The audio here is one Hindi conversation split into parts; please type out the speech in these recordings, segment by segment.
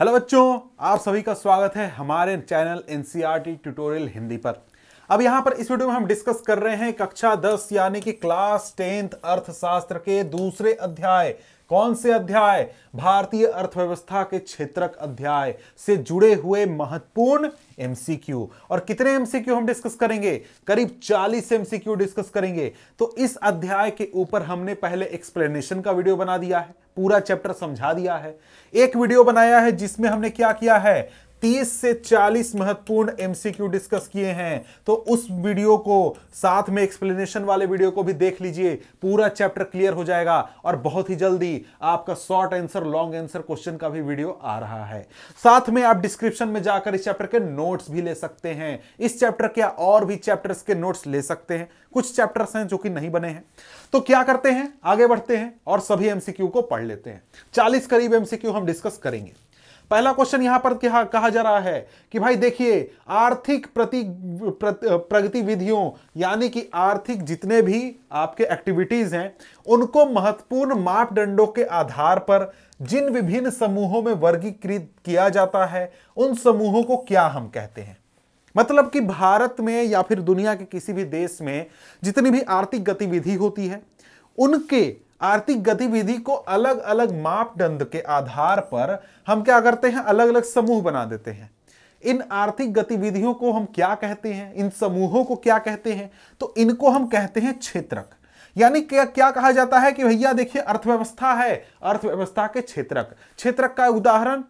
हेलो बच्चों आप सभी का स्वागत है हमारे channel N e tutorial Hindi पर अब यहां पर इस वीडियो में हम डिस्कस कर रहे हैं कक्षा 10 यानी कि क्लास टेंथ अर्थशास्त्र के दूसरे अध्याय कौन से अध्याय भारतीय अर्थव्यवस्था के क्षेत्रक अध्याय से जुड़े हुए महत्वपूर्ण एमसीक्यू और कितने एमसीक्यू हम डिस्कस करेंगे करीब 40 एमसीक्यू डिस्कस करेंगे तो इस अध्याय के ऊपर हमने पहले एक्सप्लेनेशन का वीडियो बना दिया है पूरा चैप्टर समझा दिया है एक वीडियो बनाया है जिसमें हमने क्या किया है 30 से 40 महत्वपूर्ण एमसीक्यू डिस्कस किए हैं तो उस वीडियो को साथ में एक्सप्लेनेशन वाले वीडियो को भी देख लीजिए पूरा चैप्टर क्लियर हो जाएगा और बहुत ही जल्दी आपका short answer long answer question का भी वीडियो आ रहा है साथ में आप डिस्क्रिप्शन में जाकर इस चैप्टर के नोट्स भी ले सकते हैं इस चैप्टर के और भी चैप्टर्स के नोट्स ले सकते हैं कुछ चैप्टर्स हैं जो कि नहीं बने हैं तो क्या करते हैं आगे बढ़ते हैं और सभी एमसीक्यू को पढ़ लेते हैं चालीस करीब एमसीक्यू हम डिस्कस करेंगे पहला क्वेश्चन यहां पर कहा, कहा जा रहा है कि भाई देखिए आर्थिक प्रति प्रगति विधियों यानी कि आर्थिक जितने भी आपके एक्टिविटीज हैं उनको महत्वपूर्ण मापदंडों के आधार पर जिन विभिन्न समूहों में वर्गीकृत किया जाता है उन समूहों को क्या हम कहते हैं मतलब कि भारत में या फिर दुनिया के किसी भी देश में जितनी भी आर्थिक गतिविधि होती है उनके आर्थिक गतिविधि को अलग अलग मापदंड के आधार पर हम क्या करते हैं अलग अलग समूह बना देते हैं इन आर्थिक गतिविधियों को हम क्या कहते हैं इन समूहों को क्या कहते हैं तो इनको हम कहते हैं क्षेत्रक यानी क्या क्या कहा जाता है कि भैया देखिए अर्थव्यवस्था है अर्थव्यवस्था के क्षेत्रक क्षेत्रक का उदाहरण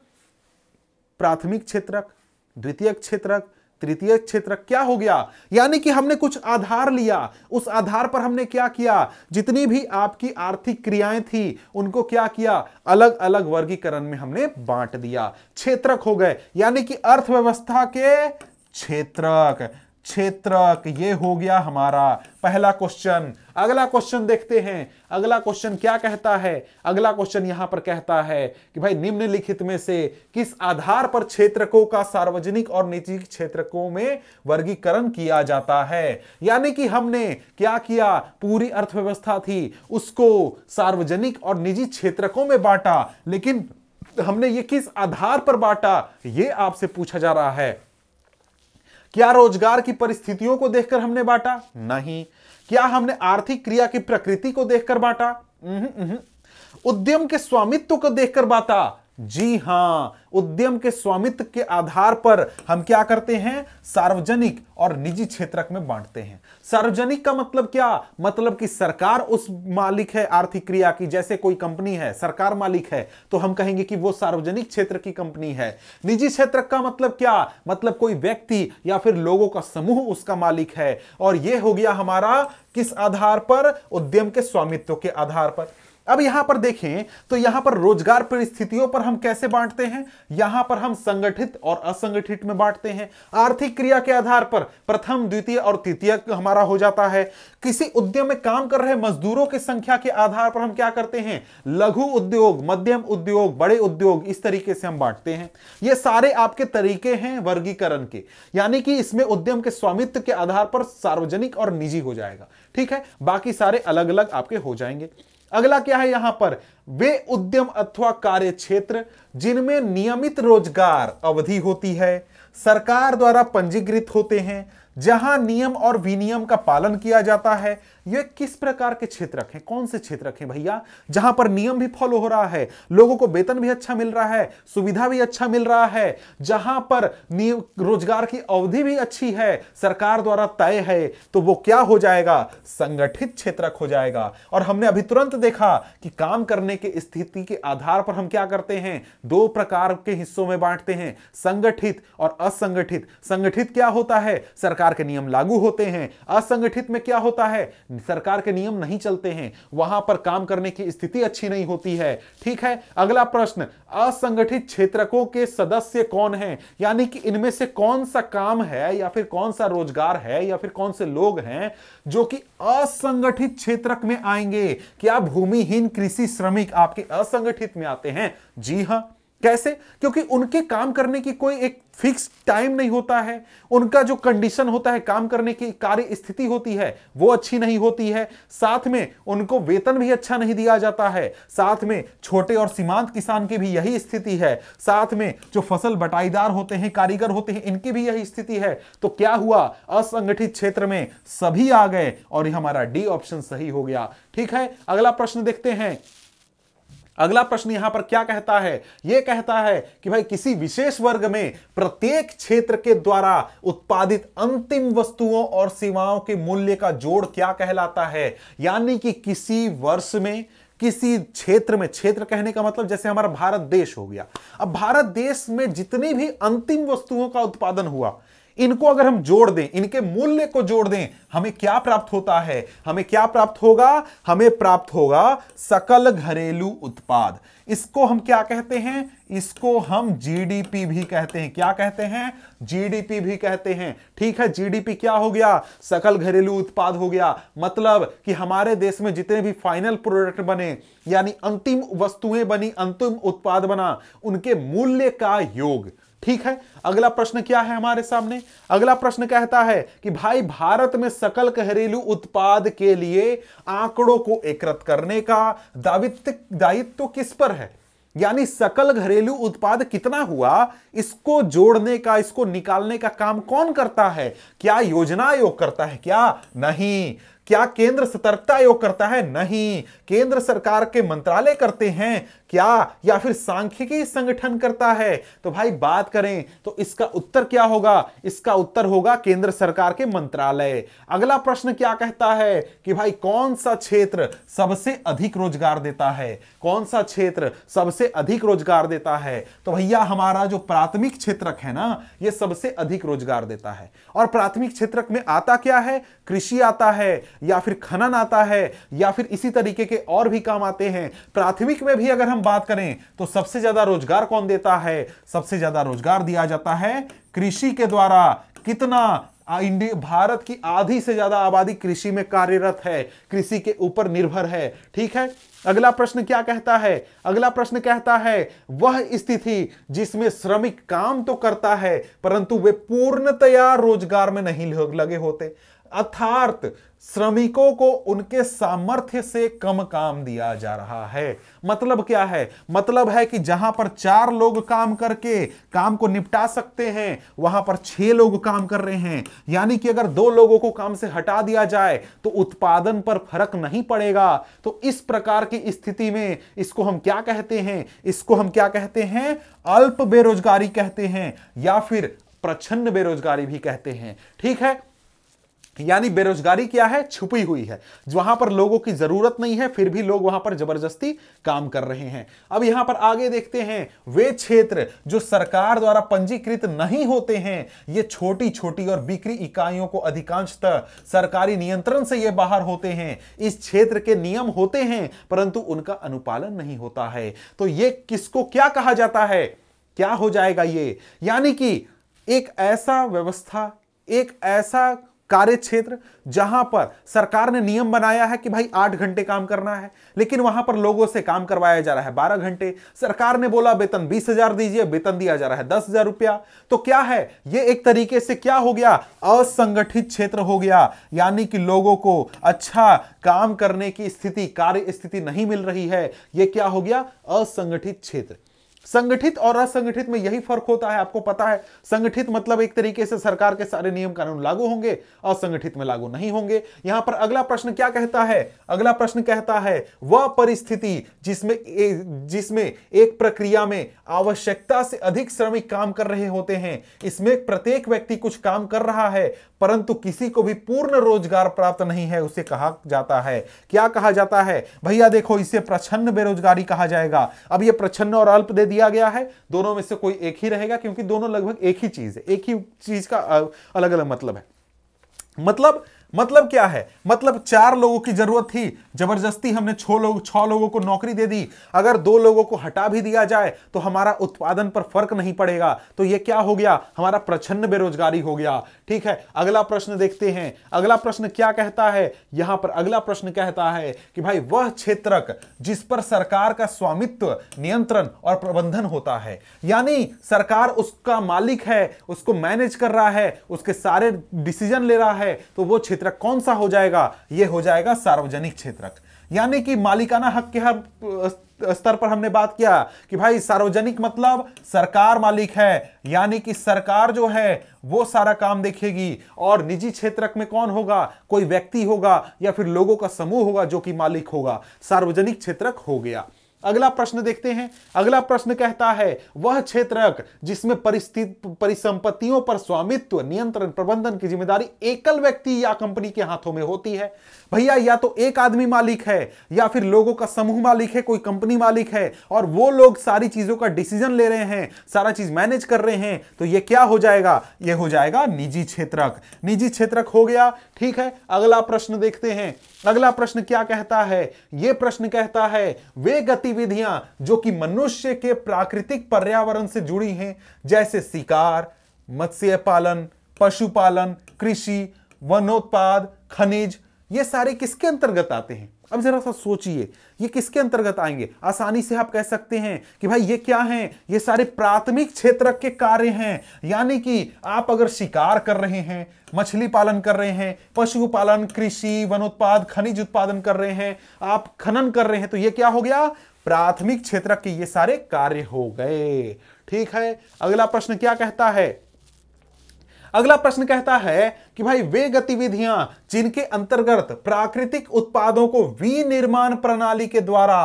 प्राथमिक क्षेत्रक द्वितीय क्षेत्रक तृतीय क्षेत्र क्या हो गया यानी कि हमने कुछ आधार लिया उस आधार पर हमने क्या किया जितनी भी आपकी आर्थिक क्रियाएं थी उनको क्या किया अलग अलग वर्गीकरण में हमने बांट दिया क्षेत्रक हो गए यानी कि अर्थव्यवस्था के क्षेत्रक क्षेत्र ये हो गया हमारा पहला क्वेश्चन अगला क्वेश्चन देखते हैं अगला क्वेश्चन क्या कहता है अगला क्वेश्चन यहां पर कहता है कि भाई निम्नलिखित में से किस आधार पर क्षेत्रकों का सार्वजनिक और निजी क्षेत्रकों में वर्गीकरण किया जाता है यानी कि हमने क्या किया पूरी अर्थव्यवस्था थी उसको सार्वजनिक और निजी क्षेत्रकों में बांटा लेकिन हमने ये किस आधार पर बांटा ये आपसे पूछा जा रहा है क्या रोजगार की परिस्थितियों को देखकर हमने बांटा नहीं क्या हमने आर्थिक क्रिया की प्रकृति को देखकर बांटा उद्यम के स्वामित्व को देखकर बांटा जी हां उद्यम के स्वामित्व के आधार पर हम क्या करते हैं सार्वजनिक और निजी क्षेत्रक में बांटते हैं सार्वजनिक का मतलब क्या मतलब कि सरकार उस मालिक है आर्थिक क्रिया की जैसे कोई कंपनी है सरकार मालिक है तो हम कहेंगे कि वो सार्वजनिक क्षेत्र की कंपनी है निजी क्षेत्र का मतलब क्या मतलब कोई व्यक्ति या फिर लोगों का समूह उसका मालिक है और यह हो गया हमारा किस आधार पर उद्यम के स्वामित्व के आधार पर अब यहां पर देखें तो यहां पर रोजगार परिस्थितियों पर हम कैसे बांटते हैं यहां पर हम संगठित और असंगठित में बांटते हैं आर्थिक क्रिया के आधार पर प्रथम द्वितीय और तृतीय हमारा हो जाता है किसी उद्यम में काम कर रहे मजदूरों की संख्या के आधार पर हम क्या करते हैं लघु उद्योग मध्यम उद्योग बड़े उद्योग इस तरीके से हम बांटते हैं ये सारे आपके तरीके हैं वर्गीकरण के यानी कि इसमें उद्यम के स्वामित्व के आधार पर सार्वजनिक और निजी हो जाएगा ठीक है बाकी सारे अलग अलग आपके हो जाएंगे अगला क्या है यहां पर वे उद्यम अथवा कार्य क्षेत्र जिनमें नियमित रोजगार अवधि होती है सरकार द्वारा पंजीकृत होते हैं जहां नियम और विनियम का पालन किया जाता है ये किस प्रकार के क्षेत्रक हैं कौन से क्षेत्रक हैं भैया जहां पर नियम भी फॉलो हो रहा है लोगों को वेतन भी अच्छा मिल रहा है सुविधा भी अच्छा मिल रहा है जहां पर रोजगार की अवधि भी अच्छी है सरकार द्वारा तय है तो वो क्या हो जाएगा संगठित क्षेत्रक हो जाएगा और हमने अभी तुरंत देखा कि काम करने की स्थिति के आधार पर हम क्या करते हैं दो प्रकार के हिस्सों में बांटते हैं संगठित और असंगठित संगठित क्या होता है सरकार के नियम लागू होते हैं असंगठित में क्या होता है सरकार के नियम नहीं चलते हैं वहां पर काम करने की स्थिति अच्छी नहीं होती है ठीक है अगला प्रश्न असंगठित क्षेत्रकों के सदस्य कौन हैं यानी कि इनमें से कौन सा काम है या फिर कौन सा रोजगार है या फिर कौन से लोग हैं जो कि असंगठित क्षेत्रक में आएंगे क्या भूमिहीन कृषि श्रमिक आपके असंगठित में आते हैं जी हां कैसे क्योंकि उनके काम करने की कोई एक फिक्स टाइम नहीं होता है उनका जो कंडीशन होता है काम करने की कार्य स्थिति होती है वो अच्छी नहीं होती है साथ में उनको वेतन भी अच्छा नहीं दिया जाता है साथ में छोटे और सीमांत किसान की भी यही स्थिति है साथ में जो फसल बटाईदार होते हैं कारीगर होते हैं इनकी भी यही स्थिति है तो क्या हुआ असंगठित क्षेत्र में सभी आ गए और हमारा डी ऑप्शन सही हो गया ठीक है अगला प्रश्न देखते हैं अगला प्रश्न यहां पर क्या कहता है यह कहता है कि भाई किसी विशेष वर्ग में प्रत्येक क्षेत्र के द्वारा उत्पादित अंतिम वस्तुओं और सेवाओं के मूल्य का जोड़ क्या कहलाता है यानी कि किसी वर्ष में किसी क्षेत्र में क्षेत्र कहने का मतलब जैसे हमारा भारत देश हो गया अब भारत देश में जितनी भी अंतिम वस्तुओं का उत्पादन हुआ इनको अगर हम जोड़ दें इनके मूल्य को जोड़ दें हमें क्या प्राप्त होता है हमें क्या प्राप्त होगा हमें प्राप्त होगा सकल घरेलू उत्पाद इसको हम क्या कहते हैं इसको हम जीडीपी भी कहते हैं क्या कहते हैं जीडीपी भी कहते हैं ठीक है जीडीपी क्या हो गया सकल घरेलू उत्पाद हो गया मतलब कि हमारे देश में जितने भी फाइनल प्रोडक्ट बने यानी अंतिम वस्तुएं बनी अंतिम उत्पाद बना उनके मूल्य का योग ठीक है अगला प्रश्न क्या है हमारे सामने अगला प्रश्न कहता है कि भाई भारत में सकल घरेलू उत्पाद के लिए आंकड़ों को एकत्र करने का दावित दायित्व तो किस पर है यानी सकल घरेलू उत्पाद कितना हुआ इसको जोड़ने का इसको निकालने का काम कौन करता है क्या योजना आयोग करता है क्या नहीं क्या केंद्र सतर्कता आयोग करता है नहीं केंद्र सरकार के मंत्रालय करते हैं क्या या फिर सांख्यिकी संगठन करता है तो भाई बात करें तो इसका उत्तर क्या होगा इसका उत्तर होगा केंद्र सरकार के मंत्रालय अगला प्रश्न क्या कहता है कि भाई कौन सा क्षेत्र सबसे अधिक रोजगार देता है कौन सा क्षेत्र सबसे अधिक रोजगार देता है तो भैया हमारा जो प्राथमिक क्षेत्रक है ना ये सबसे अधिक रोजगार देता है और प्राथमिक क्षेत्रक में आता क्या है कृषि आता है या फिर खनन आता है या फिर इसी तरीके के और भी काम आते हैं प्राथमिक में भी अगर हम बात करें तो सबसे ज्यादा रोजगार कौन देता है सबसे ज्यादा रोजगार दिया जाता है कृषि के द्वारा कितना इंडिया भारत की आधी से ज्यादा आबादी कृषि में कार्यरत है कृषि के ऊपर निर्भर है ठीक है अगला प्रश्न क्या कहता है अगला प्रश्न कहता है वह स्थिति जिसमें श्रमिक काम तो करता है परंतु वे पूर्णतया रोजगार में नहीं लगे होते अर्थात श्रमिकों को उनके सामर्थ्य से कम काम दिया जा रहा है मतलब क्या है मतलब है कि जहां पर चार लोग काम करके काम को निपटा सकते हैं वहां पर छह लोग काम कर रहे हैं यानी कि अगर दो लोगों को काम से हटा दिया जाए तो उत्पादन पर फर्क नहीं पड़ेगा तो इस प्रकार की स्थिति में इसको हम क्या कहते हैं इसको हम क्या कहते हैं अल्प बेरोजगारी कहते हैं या फिर प्रछन्न बेरोजगारी भी कहते हैं ठीक है यानी बेरोजगारी क्या है छुपी हुई है वहां पर लोगों की जरूरत नहीं है फिर भी लोग वहां पर जबरदस्ती काम कर रहे हैं अब यहां पर आगे देखते हैं वे क्षेत्र जो सरकार द्वारा पंजीकृत नहीं होते हैं ये छोटी छोटी और बिक्री इकाइयों को अधिकांशतः सरकारी नियंत्रण से ये बाहर होते हैं इस क्षेत्र के नियम होते हैं परंतु उनका अनुपालन नहीं होता है तो ये किसको क्या कहा जाता है क्या हो जाएगा ये यानी कि एक ऐसा व्यवस्था एक ऐसा कार्य क्षेत्र जहां पर सरकार ने नियम बनाया है कि भाई आठ घंटे काम करना है लेकिन वहां पर लोगों से काम करवाया जा रहा है बारह घंटे सरकार ने बोला वेतन बीस हजार दीजिए वेतन दिया जा रहा है दस हजार रुपया तो क्या है ये एक तरीके से क्या हो गया असंगठित क्षेत्र हो गया यानी कि लोगों को अच्छा काम करने की स्थिति कार्य स्थिति नहीं मिल रही है यह क्या हो गया असंगठित क्षेत्र संगठित और असंगठित में यही फर्क होता है आपको पता है संगठित मतलब एक तरीके से सरकार के सारे नियम कानून लागू होंगे असंगठित में लागू नहीं होंगे यहां पर अगला प्रश्न क्या कहता है अगला प्रश्न कहता है वह परिस्थिति जिसमें जिसमें एक प्रक्रिया में आवश्यकता से अधिक श्रमिक काम कर रहे होते हैं इसमें प्रत्येक व्यक्ति कुछ काम कर रहा है परंतु किसी को भी पूर्ण रोजगार प्राप्त नहीं है उसे कहा जाता है क्या कहा जाता है भैया देखो इसे प्रछन्न बेरोजगारी कहा जाएगा अब ये प्रछन्न और अल्प दे दिया गया है दोनों में से कोई एक ही रहेगा क्योंकि दोनों लगभग एक ही चीज है एक ही चीज का अलग अलग मतलब है मतलब मतलब क्या है मतलब चार लोगों की जरूरत थी जबरदस्ती हमने छो लोग छह लोगों को नौकरी दे दी अगर दो लोगों को हटा भी दिया जाए तो हमारा उत्पादन पर फर्क नहीं पड़ेगा तो यह क्या हो गया हमारा प्रचन्न बेरोजगारी हो गया ठीक है अगला प्रश्न देखते हैं अगला प्रश्न क्या कहता है यहां पर अगला प्रश्न कहता है कि भाई वह क्षेत्रक जिस पर सरकार का स्वामित्व नियंत्रण और प्रबंधन होता है यानी सरकार उसका मालिक है उसको मैनेज कर रहा है उसके सारे डिसीजन ले रहा है तो वो क्षेत्र क्षेत्रक कौन सा हो जाएगा यह हो जाएगा सार्वजनिक क्षेत्रक यानी कि मालिकाना हक के हर स्तर पर हमने बात किया कि भाई सार्वजनिक मतलब सरकार मालिक है यानी कि सरकार जो है वो सारा काम देखेगी और निजी क्षेत्रक में कौन होगा कोई व्यक्ति होगा या फिर लोगों का समूह होगा जो कि मालिक होगा सार्वजनिक क्षेत्रक हो गया अगला प्रश्न देखते हैं अगला प्रश्न कहता है वह क्षेत्रक जिसमें परिस्थिति परिसंपत्तियों पर स्वामित्व नियंत्रण प्रबंधन की जिम्मेदारी एकल व्यक्ति या कंपनी के हाथों में होती है भैया या तो एक आदमी मालिक है या फिर लोगों का समूह मालिक है कोई कंपनी मालिक है और वो लोग सारी चीजों का डिसीजन ले रहे हैं सारा चीज मैनेज कर रहे हैं तो यह क्या हो जाएगा यह हो जाएगा निजी क्षेत्रक निजी क्षेत्रक हो गया ठीक है अगला प्रश्न देखते हैं अगला प्रश्न क्या कहता है यह प्रश्न कहता है वे गतिविधियां जो कि मनुष्य के प्राकृतिक पर्यावरण से जुड़ी हैं जैसे शिकार मत्स्य पालन पशुपालन कृषि वनोत्पाद खनिज ये सारे किसके अंतर्गत आते हैं अब जरा सा सोचिए ये किसके अंतर्गत आएंगे आसानी से आप कह सकते हैं कि भाई ये क्या है ये सारे प्राथमिक क्षेत्र के कार्य हैं यानी कि आप अगर शिकार कर रहे हैं मछली पालन कर रहे हैं पशुपालन कृषि वन उत्पाद खनिज उत्पादन कर रहे हैं आप खनन कर रहे हैं तो ये क्या हो गया प्राथमिक क्षेत्र के ये सारे कार्य हो गए ठीक है अगला प्रश्न क्या कहता है अगला प्रश्न कहता है कि भाई वे गतिविधियां जिनके अंतर्गत प्राकृतिक उत्पादों को विनिर्माण प्रणाली के द्वारा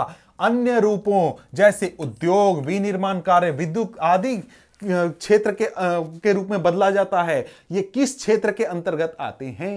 अन्य रूपों जैसे उद्योग विनिर्माण कार्य विद्युत आदि क्षेत्र के के रूप में बदला जाता है ये किस क्षेत्र के अंतर्गत आते हैं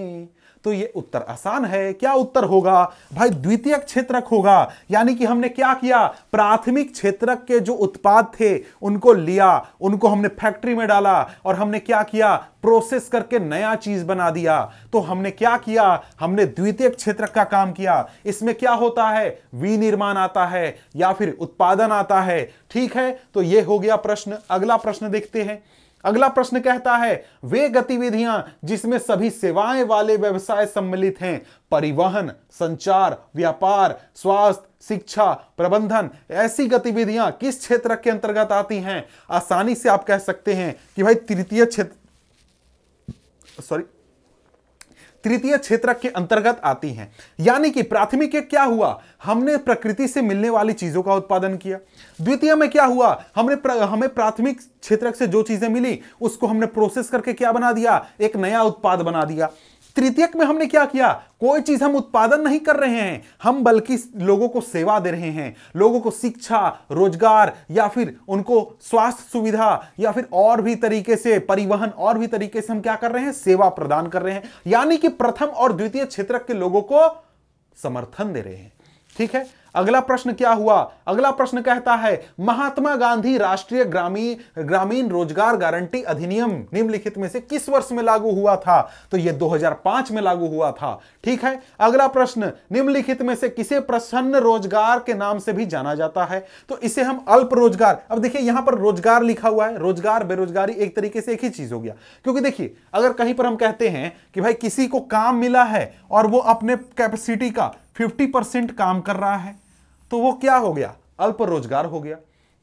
तो ये उत्तर आसान है क्या उत्तर होगा भाई द्वितीय क्षेत्रक होगा यानी कि हमने क्या किया प्राथमिक क्षेत्रक के जो उत्पाद थे उनको लिया उनको हमने फैक्ट्री में डाला और हमने क्या किया प्रोसेस करके नया चीज बना दिया तो हमने क्या किया हमने द्वितीय क्षेत्र का काम किया इसमें क्या होता है विनिर्माण आता है या फिर उत्पादन आता है ठीक है तो यह हो गया प्रश्न अगला प्रश्न देखते हैं अगला प्रश्न कहता है वे गतिविधियां जिसमें सभी सेवाएं वाले व्यवसाय सम्मिलित हैं परिवहन संचार व्यापार स्वास्थ्य शिक्षा प्रबंधन ऐसी गतिविधियां किस क्षेत्र के अंतर्गत आती हैं आसानी से आप कह सकते हैं कि भाई तृतीय क्षेत्र सॉरी तृतीय क्षेत्र के अंतर्गत आती हैं यानी कि प्राथमिक क्या हुआ हमने प्रकृति से मिलने वाली चीजों का उत्पादन किया द्वितीय में क्या हुआ हमने प्र, हमें प्राथमिक क्षेत्र से जो चीजें मिली उसको हमने प्रोसेस करके क्या बना दिया एक नया उत्पाद बना दिया तृतीयक में हमने क्या किया कोई चीज हम उत्पादन नहीं कर रहे हैं हम बल्कि लोगों को सेवा दे रहे हैं लोगों को शिक्षा रोजगार या फिर उनको स्वास्थ्य सुविधा या फिर और भी तरीके से परिवहन और भी तरीके से हम क्या कर रहे हैं सेवा प्रदान कर रहे हैं यानी कि प्रथम और द्वितीय क्षेत्र के लोगों को समर्थन दे रहे हैं ठीक है अगला प्रश्न क्या हुआ अगला प्रश्न कहता है महात्मा गांधी राष्ट्रीय ग्रामीण ग्रामीण रोजगार गारंटी अधिनियम निम्नलिखित में से किस वर्ष में लागू हुआ था तो यह 2005 में लागू हुआ था ठीक है अगला प्रश्न निम्नलिखित में से किसे प्रसन्न रोजगार के नाम से भी जाना जाता है तो इसे हम अल्प रोजगार अब देखिए यहां पर रोजगार लिखा हुआ है रोजगार बेरोजगारी एक तरीके से एक ही चीज हो गया क्योंकि देखिए अगर कहीं पर हम कहते हैं कि भाई किसी को काम मिला है और वो अपने कैपेसिटी का 50 परसेंट काम कर रहा है तो वो क्या हो गया अल्प रोजगार हो गया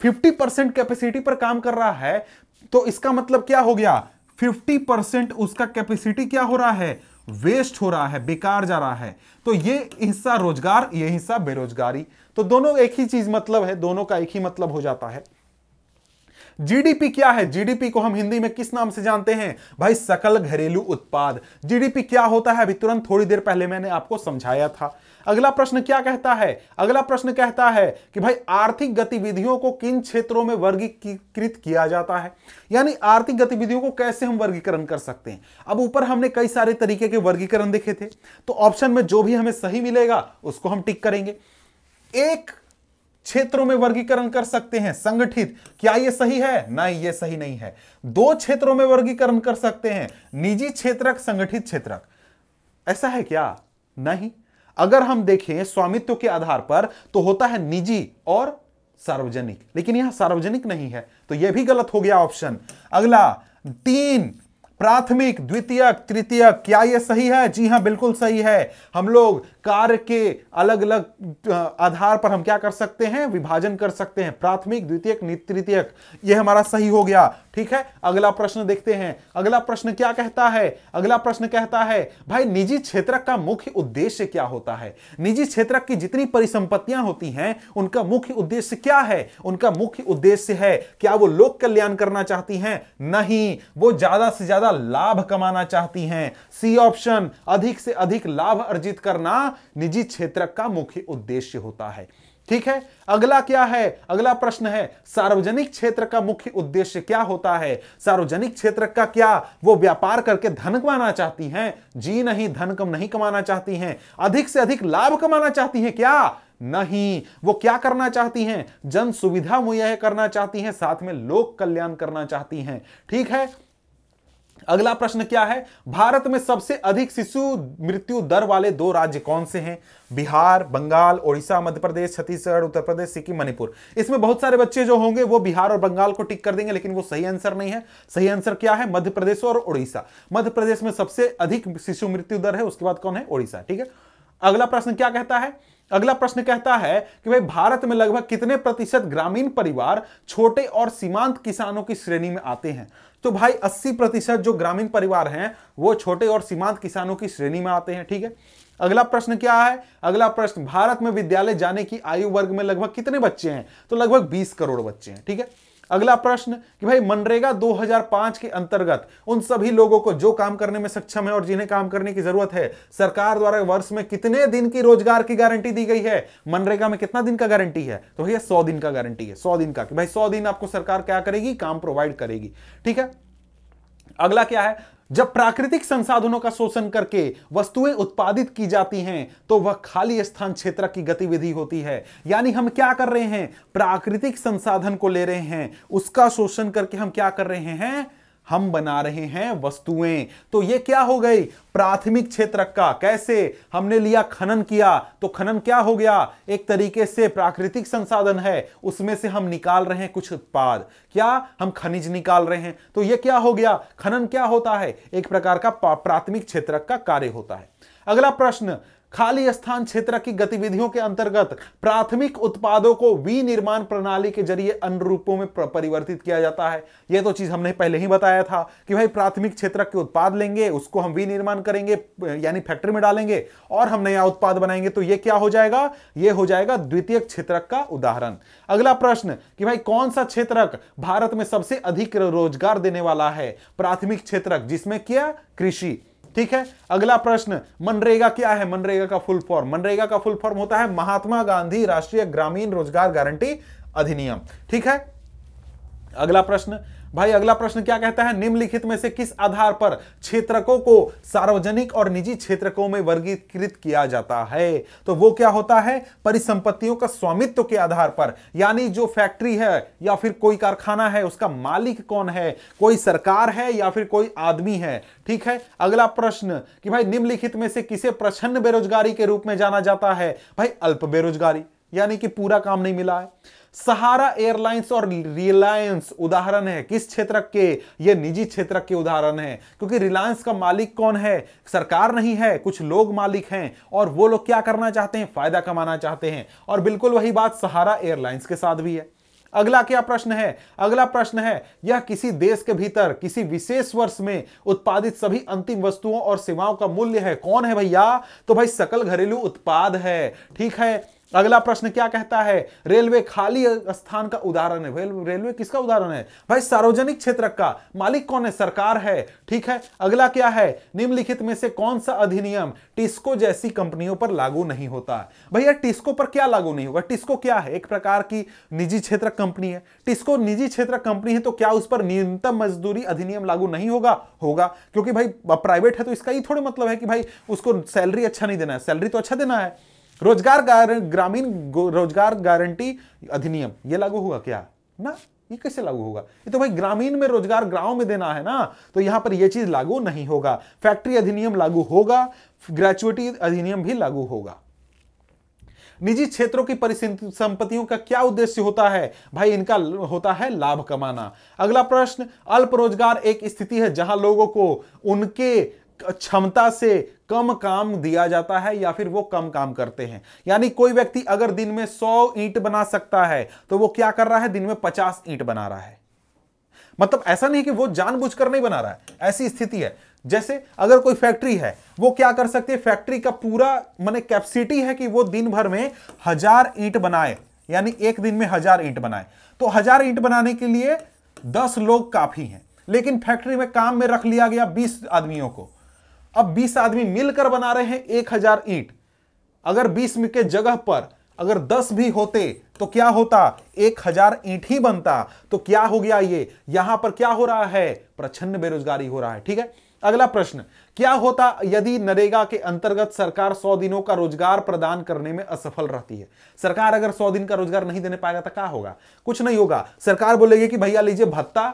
50 परसेंट कैपेसिटी पर काम कर रहा है तो इसका मतलब क्या हो गया 50 परसेंट उसका कैपेसिटी क्या हो रहा है वेस्ट हो रहा है बेकार जा रहा है तो ये हिस्सा रोजगार ये हिस्सा बेरोजगारी तो दोनों एक ही चीज मतलब है दोनों का एक ही मतलब हो जाता है जीडीपी क्या है जीडीपी को हम हिंदी में किस नाम से जानते हैं भाई सकल घरेलू उत्पाद जीडीपी क्या होता है अभी तुरंत थोड़ी देर पहले मैंने आपको समझाया था अगला प्रश्न क्या कहता है अगला प्रश्न कहता है कि भाई आर्थिक गतिविधियों को किन क्षेत्रों में वर्गीकृत किया जाता है यानी आर्थिक गतिविधियों को कैसे हम वर्गीकरण कर सकते हैं अब ऊपर हमने कई सारे तरीके के वर्गीकरण देखे थे तो ऑप्शन में जो भी हमें सही मिलेगा उसको हम टिक करेंगे एक क्षेत्रों में वर्गीकरण कर सकते हैं संगठित क्या यह सही है ना यह सही नहीं है दो क्षेत्रों में वर्गीकरण कर सकते हैं निजी क्षेत्रक संगठित क्षेत्रक ऐसा है क्या नहीं अगर हम देखें स्वामित्व के आधार पर तो होता है निजी और सार्वजनिक लेकिन यह सार्वजनिक नहीं है तो यह भी गलत हो गया ऑप्शन अगला तीन प्राथमिक द्वितीयक तृतीयक क्या यह सही है जी हां बिल्कुल सही है हम लोग कार्य के अलग अलग आधार पर हम क्या कर सकते हैं विभाजन कर सकते हैं प्राथमिक द्वितीयक तृतीयक यह हमारा सही हो गया ठीक है अगला प्रश्न देखते हैं अगला प्रश्न क्या कहता है अगला प्रश्न कहता है भाई निजी क्षेत्र का मुख्य उद्देश्य क्या होता है निजी क्षेत्र की जितनी परिसंपत्तियां होती हैं उनका मुख्य उद्देश्य क्या है उनका मुख्य उद्देश्य है क्या वो लोक कल्याण करना चाहती हैं नहीं वो ज्यादा से ज्यादा ज्यादा लाभ कमाना चाहती हैं सी ऑप्शन अधिक से अधिक लाभ अर्जित करना निजी क्षेत्र का मुख्य उद्देश्य होता है ठीक है अगला क्या है अगला प्रश्न है सार्वजनिक क्षेत्र का मुख्य उद्देश्य क्या होता है सार्वजनिक क्षेत्र का क्या वो व्यापार करके धन कमाना चाहती हैं जी नहीं धन कम नहीं कमाना चाहती हैं अधिक से अधिक लाभ कमाना चाहती हैं क्या नहीं वो क्या करना चाहती हैं जन सुविधा मुहैया करना चाहती हैं साथ में लोक कल्याण करना चाहती हैं ठीक है अगला प्रश्न क्या है भारत में सबसे अधिक शिशु मृत्यु दर वाले दो राज्य कौन से हैं बिहार बंगाल उड़ीसा मध्य प्रदेश छत्तीसगढ़ उत्तर प्रदेश सिक्किम मणिपुर इसमें बहुत सारे बच्चे जो होंगे वो बिहार और बंगाल को टिक कर देंगे लेकिन वो सही आंसर नहीं है सही आंसर क्या है मध्य प्रदेश और उड़ीसा मध्य प्रदेश में सबसे अधिक शिशु मृत्यु दर है उसके बाद कौन है उड़ीसा ठीक है अगला प्रश्न क्या कहता है अगला प्रश्न कहता है कि भाई भारत में लगभग कितने प्रतिशत ग्रामीण परिवार छोटे और सीमांत किसानों की श्रेणी में आते हैं तो भाई 80 प्रतिशत जो ग्रामीण परिवार हैं वो छोटे और सीमांत किसानों की श्रेणी में आते हैं ठीक है अगला प्रश्न क्या है अगला प्रश्न भारत में विद्यालय जाने की आयु वर्ग में लगभग कितने बच्चे हैं तो लगभग 20 करोड़ बच्चे हैं ठीक है अगला प्रश्न कि भाई मनरेगा 2005 के अंतर्गत उन सभी लोगों को जो काम करने में सक्षम है और जिन्हें काम करने की जरूरत है सरकार द्वारा वर्ष में कितने दिन की रोजगार की गारंटी दी गई है मनरेगा में कितना दिन का गारंटी है तो भैया सौ दिन का गारंटी है सौ दिन का कि भाई सौ दिन आपको सरकार क्या करेगी काम प्रोवाइड करेगी ठीक है अगला क्या है जब प्राकृतिक संसाधनों का शोषण करके वस्तुएं उत्पादित की जाती हैं तो वह खाली स्थान क्षेत्र की गतिविधि होती है यानी हम क्या कर रहे हैं प्राकृतिक संसाधन को ले रहे हैं उसका शोषण करके हम क्या कर रहे हैं हम बना रहे हैं वस्तुएं तो ये क्या हो गई प्राथमिक क्षेत्र का कैसे हमने लिया खनन किया तो खनन क्या हो गया एक तरीके से प्राकृतिक संसाधन है उसमें से हम निकाल रहे हैं कुछ उत्पाद क्या हम खनिज निकाल रहे हैं तो ये क्या हो गया खनन क्या होता है एक प्रकार का प्राथमिक क्षेत्र का कार्य होता है अगला प्रश्न खाली स्थान क्षेत्र की गतिविधियों के अंतर्गत प्राथमिक उत्पादों को विनिर्माण प्रणाली के जरिए अन्य रूपों में परिवर्तित किया जाता है यह तो चीज हमने पहले ही बताया था कि भाई प्राथमिक क्षेत्र के उत्पाद लेंगे उसको हम विनिर्माण करेंगे यानी फैक्ट्री में डालेंगे और हम नया उत्पाद बनाएंगे तो यह क्या हो जाएगा यह हो जाएगा द्वितीय क्षेत्र का उदाहरण अगला प्रश्न कि भाई कौन सा क्षेत्रक भारत में सबसे अधिक रोजगार देने वाला है प्राथमिक क्षेत्र जिसमें क्या कृषि ठीक है अगला प्रश्न मनरेगा क्या है मनरेगा का फुल फॉर्म मनरेगा का फुल फॉर्म होता है महात्मा गांधी राष्ट्रीय ग्रामीण रोजगार गारंटी अधिनियम ठीक है अगला प्रश्न भाई अगला प्रश्न क्या कहता है निम्नलिखित में से किस आधार पर क्षेत्रकों को सार्वजनिक और निजी क्षेत्रकों में वर्गीकृत किया जाता है तो वो क्या होता है परिसंपत्तियों का स्वामित्व के आधार पर यानी जो फैक्ट्री है या फिर कोई कारखाना है उसका मालिक कौन है कोई सरकार है या फिर कोई आदमी है ठीक है अगला प्रश्न कि भाई निम्नलिखित में से किसे प्रछन्न बेरोजगारी के रूप में जाना जाता है भाई अल्प बेरोजगारी यानी कि पूरा काम नहीं मिला है सहारा एयरलाइंस और रिलायंस उदाहरण है किस क्षेत्र के ये निजी क्षेत्र के उदाहरण है क्योंकि रिलायंस का मालिक कौन है सरकार नहीं है कुछ लोग मालिक हैं और वो लोग क्या करना चाहते हैं फायदा कमाना चाहते हैं और बिल्कुल वही बात सहारा एयरलाइंस के साथ भी है अगला क्या प्रश्न है अगला प्रश्न है यह किसी देश के भीतर किसी विशेष वर्ष में उत्पादित सभी अंतिम वस्तुओं और सेवाओं का मूल्य है कौन है भैया तो भाई सकल घरेलू उत्पाद है ठीक है अगला प्रश्न क्या कहता है रेलवे खाली स्थान का उदाहरण है रेलवे किसका उदाहरण है भाई सार्वजनिक क्षेत्र का मालिक कौन है सरकार है ठीक है अगला क्या है निम्नलिखित में से कौन सा अधिनियम टिस्को जैसी कंपनियों पर लागू नहीं होता है भैया टिस्को पर क्या लागू नहीं होगा टिस्को क्या है एक प्रकार की निजी क्षेत्र कंपनी है टिस्को निजी क्षेत्र कंपनी है तो क्या उस पर न्यूनतम मजदूरी अधिनियम लागू नहीं होगा होगा क्योंकि भाई प्राइवेट है तो इसका ही थोड़ा मतलब है कि भाई उसको सैलरी अच्छा नहीं देना है सैलरी तो अच्छा देना है रोजगार गार, ग्रामीण रोजगार गारंटी अधिनियम ये लागू हुआ क्या ना ये कैसे लागू होगा ये तो भाई ग्रामीण में रोजगार गांव में देना है ना तो यहां पर यह चीज लागू नहीं होगा फैक्ट्री अधिनियम लागू होगा ग्रेचुएटी अधिनियम भी लागू होगा निजी क्षेत्रों की संपत्तियों का क्या उद्देश्य होता है भाई इनका होता है लाभ कमाना अगला प्रश्न अल्प रोजगार एक स्थिति है जहां लोगों को उनके क्षमता से कम काम दिया जाता है या फिर वो कम काम करते हैं यानी कोई व्यक्ति अगर दिन में सौ ईंट बना सकता है तो वो क्या कर रहा है दिन में पचास ईंट बना रहा है मतलब ऐसा नहीं कि वो जानबूझकर नहीं बना रहा है ऐसी स्थिति है जैसे अगर कोई फैक्ट्री है वो क्या कर सकती है फैक्ट्री का पूरा मैंने कैपेसिटी है कि वो दिन भर में हजार ईंट बनाए यानी एक दिन में हजार ईंट बनाए तो हजार ईंट बनाने के लिए दस लोग काफी हैं लेकिन फैक्ट्री में काम में रख लिया गया बीस आदमियों को अब 20 आदमी मिलकर बना रहे हैं एक हजार ईट अगर 20 के जगह पर अगर 10 भी होते तो क्या होता एक हजार ईट ही बनता तो क्या हो गया ये यहां पर क्या हो रहा है प्रचन्न बेरोजगारी हो रहा है ठीक है अगला प्रश्न क्या होता यदि नरेगा के अंतर्गत सरकार 100 दिनों का रोजगार प्रदान करने में असफल रहती है सरकार अगर 100 दिन का रोजगार नहीं देने पाएगा तो क्या होगा कुछ नहीं होगा सरकार बोलेगी कि भैया लीजिए भत्ता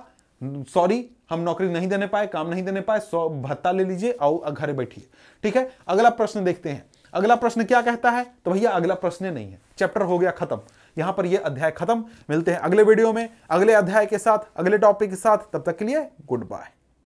सॉरी हम नौकरी नहीं देने पाए काम नहीं देने पाए सौ भत्ता ले लीजिए और घर बैठिए ठीक है अगला प्रश्न देखते हैं अगला प्रश्न क्या कहता है तो भैया अगला प्रश्न नहीं है चैप्टर हो गया खत्म यहां पर यह अध्याय खत्म मिलते हैं अगले वीडियो में अगले अध्याय के साथ अगले टॉपिक के साथ तब तक के लिए गुड बाय